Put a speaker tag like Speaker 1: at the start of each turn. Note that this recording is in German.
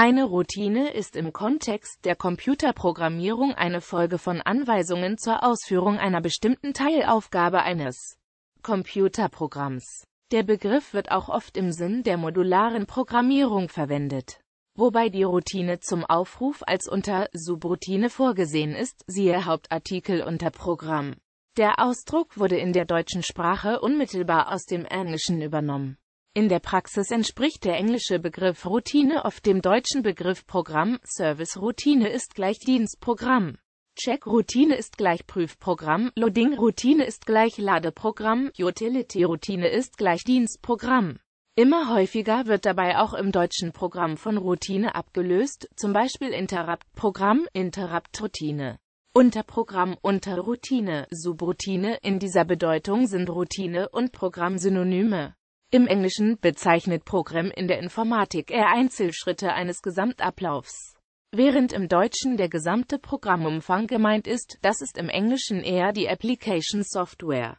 Speaker 1: Eine Routine ist im Kontext der Computerprogrammierung eine Folge von Anweisungen zur Ausführung einer bestimmten Teilaufgabe eines Computerprogramms. Der Begriff wird auch oft im Sinn der modularen Programmierung verwendet, wobei die Routine zum Aufruf als Unter-Subroutine vorgesehen ist, siehe Hauptartikel unter Programm. Der Ausdruck wurde in der deutschen Sprache unmittelbar aus dem Englischen übernommen in der Praxis entspricht der englische Begriff Routine oft dem deutschen Begriff Programm, Service-Routine ist gleich Dienstprogramm. Check-Routine ist gleich Prüfprogramm, Loading-Routine ist gleich Ladeprogramm, Utility-Routine ist gleich Dienstprogramm. Immer häufiger wird dabei auch im deutschen Programm von Routine abgelöst, zum Beispiel Interrupt-Programm, Interrupt-Routine. Unterprogramm, Unterroutine, Subroutine, in dieser Bedeutung sind Routine und Programm Synonyme. Im Englischen bezeichnet Programm in der Informatik eher Einzelschritte eines Gesamtablaufs. Während im Deutschen der gesamte Programmumfang gemeint ist, das ist im Englischen eher die Application Software